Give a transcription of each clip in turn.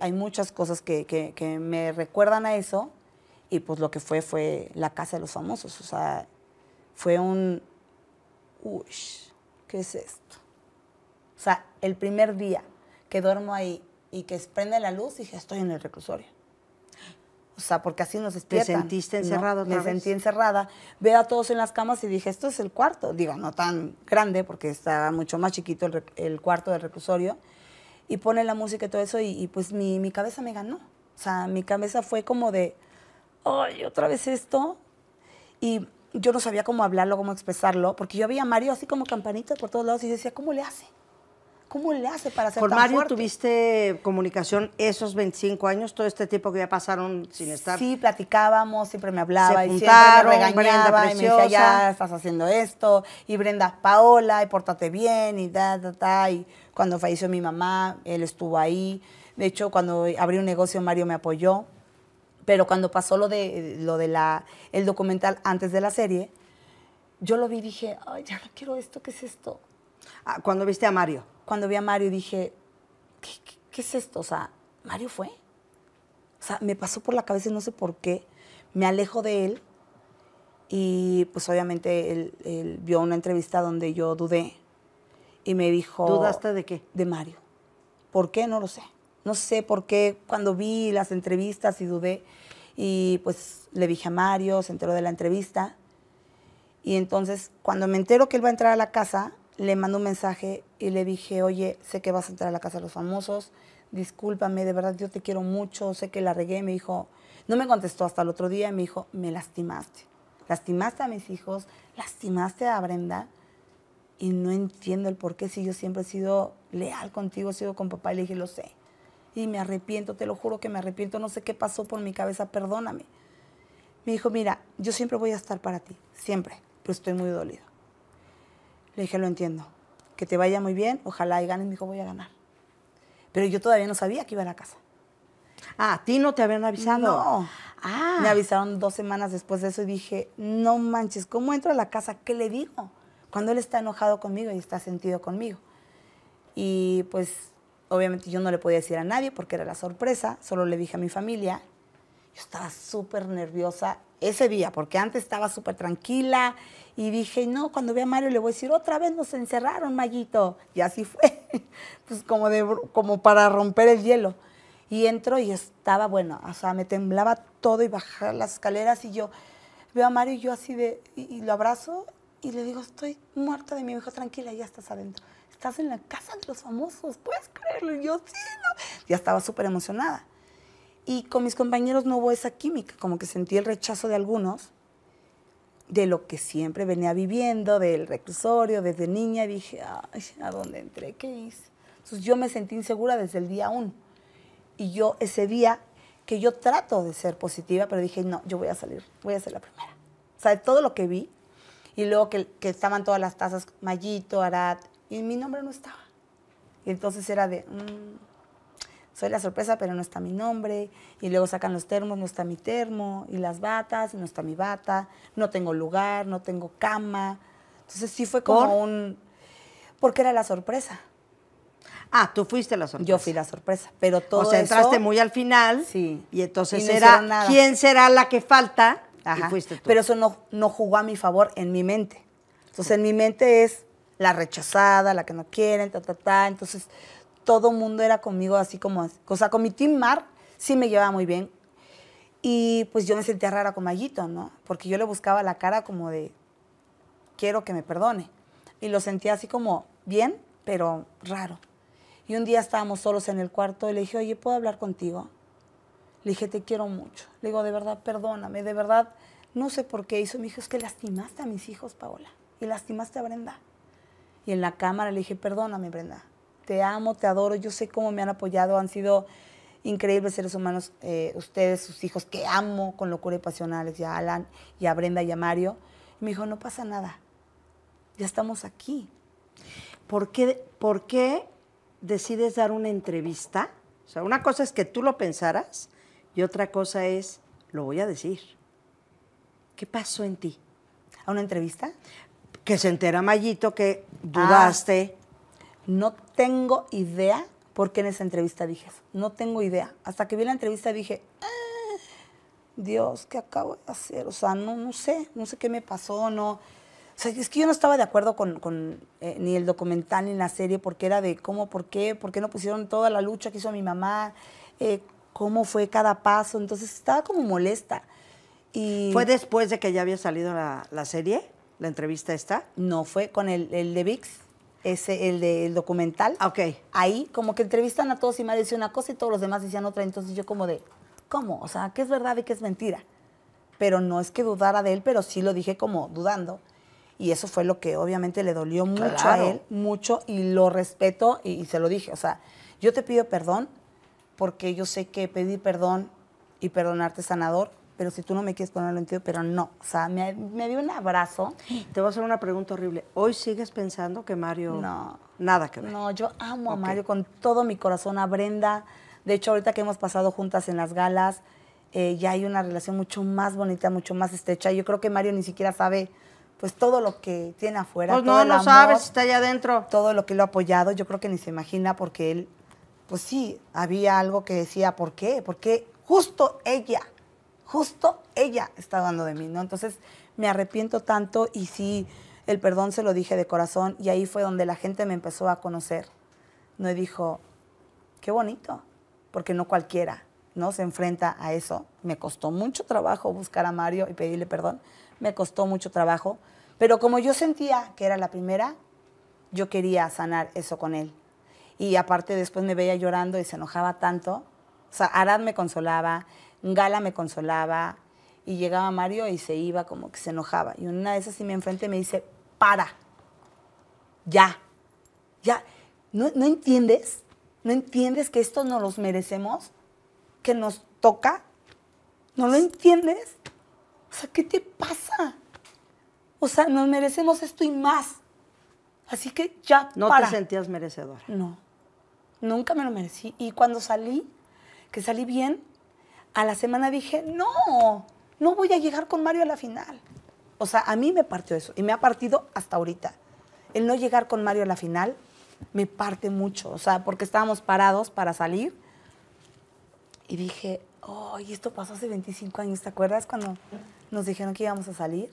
hay muchas cosas que, que, me recuerdan a eso y pues lo que fue fue la casa de los famosos, o sea, fue un, uy, ¿qué es esto? O sea, el primer día que duermo ahí y que prende la luz, dije, estoy en el reclusorio. O sea, porque así nos despiertan. ¿Te sentiste encerrado? me sentí encerrada. Veo a todos en las camas y dije, esto es el cuarto. Digo, no tan grande, porque estaba mucho más chiquito el, el cuarto del reclusorio y pone la música y todo eso y, pues mi, mi, cabeza me ganó. O sea, mi cabeza fue como de, ay, otra vez esto. Y yo no sabía cómo hablarlo, cómo expresarlo, porque yo veía a Mario así como campanita por todos lados y decía, ¿cómo le hace? ¿Cómo le hace para ser tan Mario tuviste comunicación esos 25 años, todo este tiempo que ya pasaron sin estar. Sí, platicábamos, siempre me hablaba y siempre me regañaba y me decía, ya estás haciendo esto, y Brenda Paola, y pórtate bien, y y cuando falleció mi mamá, él estuvo ahí. De hecho, cuando abrí un negocio, Mario me apoyó. Pero cuando pasó lo de lo de la el documental antes de la serie, yo lo vi y dije, ay, ya no quiero esto, ¿qué es esto? Ah, cuando viste a Mario cuando vi a Mario dije, ¿qué, es esto? O sea, Mario fue. O sea, me pasó por la cabeza y no sé por qué. Me alejo de él y pues obviamente él, él vio una entrevista donde yo dudé y me dijo... ¿Dudaste de qué? De Mario. ¿Por qué? No lo sé. No sé por qué cuando vi las entrevistas y dudé y pues le dije a Mario, se enteró de la entrevista. Y entonces cuando me entero que él va a entrar a la casa, le mandó un mensaje y le dije, oye, sé que vas a entrar a la casa de los famosos, discúlpame, de verdad yo te quiero mucho, sé que la regué, me dijo, no me contestó hasta el otro día me dijo, me lastimaste, lastimaste a mis hijos, lastimaste a Brenda y no entiendo el por qué si yo siempre he sido leal contigo, he sido con papá y le dije, lo sé. Y me arrepiento, te lo juro que me arrepiento, no sé qué pasó por mi cabeza, perdóname. Me dijo, mira, yo siempre voy a estar para ti, siempre, pero estoy muy dolido dije, lo entiendo, que te vaya muy bien, ojalá y ganes. Me dijo, voy a ganar. Pero yo todavía no sabía que iba a la casa. Ah, ¿a ti no te habían avisado? No. Ah. Me avisaron dos semanas después de eso y dije, no manches, ¿cómo entro a la casa? ¿Qué le digo? Cuando él está enojado conmigo y está sentido conmigo. Y pues, obviamente yo no le podía decir a nadie porque era la sorpresa, solo le dije a mi familia. Yo estaba súper nerviosa ese día porque antes estaba súper tranquila y dije, no, cuando vea a Mario le voy a decir, otra vez nos encerraron, Mayito. Y así fue, pues como, de, como para romper el hielo. Y entro y estaba, bueno, o sea, me temblaba todo y bajaba las escaleras y yo veo a Mario y yo así de, y, lo abrazo y le digo, estoy muerta de mi hijo, tranquila, ya estás adentro. Estás en la casa de los famosos, puedes creerlo. yo, sí, Ya estaba súper emocionada. Y con mis compañeros no hubo esa química, como que sentí el rechazo de algunos de lo que siempre venía viviendo, del reclusorio, desde niña, dije, ¿a dónde entré? ¿Qué hice? Entonces yo me sentí insegura desde el día uno. Y yo ese día, que yo trato de ser positiva, pero dije, no, yo voy a salir, voy a ser la primera. O sea, de todo lo que vi, y luego que, estaban todas las tazas, Mayito, Arat, y mi nombre no estaba. Y entonces era de... Mm, soy la sorpresa, pero no está mi nombre. Y luego sacan los termos, no está mi termo. Y las batas, no está mi bata. No tengo lugar, no tengo cama. Entonces sí fue como un... Porque era la sorpresa. Ah, tú fuiste la sorpresa. Yo fui la sorpresa, pero todo O sea, entraste muy al final. Sí. Y entonces era quién será la que falta. Ajá. Pero eso no, no jugó a mi favor en mi mente. Entonces, en mi mente es la rechazada, la que no quieren, ta, ta, ta. Entonces, todo mundo era conmigo así como, o sea, con mi team Mar sí me llevaba muy bien. Y pues yo me sentía rara con Mayito, ¿no? Porque yo le buscaba la cara como de, quiero que me perdone. Y lo sentía así como bien, pero raro. Y un día estábamos solos en el cuarto y le dije, oye, ¿puedo hablar contigo? Le dije, te quiero mucho. Le digo, de verdad, perdóname, de verdad, no sé por qué hizo. mi dijo, es que lastimaste a mis hijos, Paola, y lastimaste a Brenda. Y en la cámara le dije, perdóname, Brenda, te amo, te adoro, yo sé cómo me han apoyado, han sido increíbles seres humanos eh, ustedes, sus hijos, que amo con locura y pasionales, a y Alan y a Brenda y a Mario. me dijo, no pasa nada, ya estamos aquí. ¿Por qué, decides dar una entrevista? O sea, una cosa es que tú lo pensaras y otra cosa es, lo voy a decir. ¿Qué pasó en ti? ¿A una entrevista? Que se entera Mayito que ah. dudaste no tengo idea por qué en esa entrevista dije eso. No tengo idea. Hasta que vi la entrevista dije, ah, Dios, ¿qué acabo de hacer? O sea, no, no sé, no sé qué me pasó, no. O sea, es que yo no estaba de acuerdo con, eh, ni el documental ni la serie porque era de cómo, por qué, por qué no pusieron toda la lucha que hizo mi mamá, eh, cómo fue cada paso. Entonces estaba como molesta. Y ¿Fue después de que ya había salido la, serie, la entrevista esta? No, fue con el, el de VIX ese, el del el documental. Ah, ok. Ahí como que entrevistan a todos y me decía una cosa y todos los demás decían otra. Entonces yo como de, ¿cómo? O sea, ¿qué es verdad y qué es mentira? Pero no es que dudara de él, pero sí lo dije como dudando. Y eso fue lo que obviamente le dolió mucho a él, mucho, y lo respeto y, y se lo dije. O sea, yo te pido perdón porque yo sé que pedir perdón y perdonarte sanador pero si tú no me quieres ponerlo en ti, pero no. O sea, me, dio un abrazo. Te voy a hacer una pregunta horrible. ¿Hoy sigues pensando que Mario... No. Nada que ver. No, yo amo a Mario con todo mi corazón, a Brenda. De hecho, ahorita que hemos pasado juntas en las galas, eh, ya hay una relación mucho más bonita, mucho más estrecha. Yo creo que Mario ni siquiera sabe pues todo lo que tiene afuera. Pues no, lo no sabe está allá adentro. Todo lo que lo ha apoyado, yo creo que ni se imagina porque él, pues sí, había algo que decía, ¿por qué? Porque justo ella justo ella está dando de mí, ¿no? Entonces me arrepiento tanto y sí, el perdón se lo dije de corazón y ahí fue donde la gente me empezó a conocer, ¿no? dijo, qué bonito, porque no cualquiera, ¿no? Se enfrenta a eso. Me costó mucho trabajo buscar a Mario y pedirle perdón, me costó mucho trabajo, pero como yo sentía que era la primera, yo quería sanar eso con él. Y aparte después me veía llorando y se enojaba tanto. O sea, Arad me consolaba, Gala me consolaba y llegaba Mario y se iba como que se enojaba. Y una de esas sí me enfrente y me dice, para, ya, ya, ¿No, entiendes? ¿No entiendes que esto no los merecemos? ¿Que nos toca? ¿No lo entiendes? O sea, ¿qué te pasa? O sea, nos merecemos esto y más. Así que ya. No te sentías merecedora. No. Nunca me lo merecí. Y cuando salí, que salí bien, a la semana dije, no, no voy a llegar con Mario a la final. O sea, a mí me partió eso y me ha partido hasta ahorita. El no llegar con Mario a la final me parte mucho, o sea, porque estábamos parados para salir y dije, ay esto pasó hace 25 años, ¿te acuerdas cuando nos dijeron que íbamos a salir?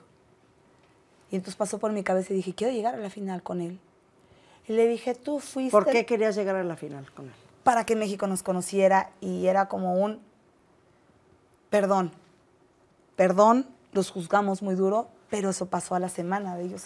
Y entonces pasó por mi cabeza y dije, quiero llegar a la final con él. Y le dije, tú fuiste... ¿Por qué querías llegar a la final con él? Para que México nos conociera y era como un perdón, perdón, los juzgamos muy duro, pero eso pasó a la semana de ellos.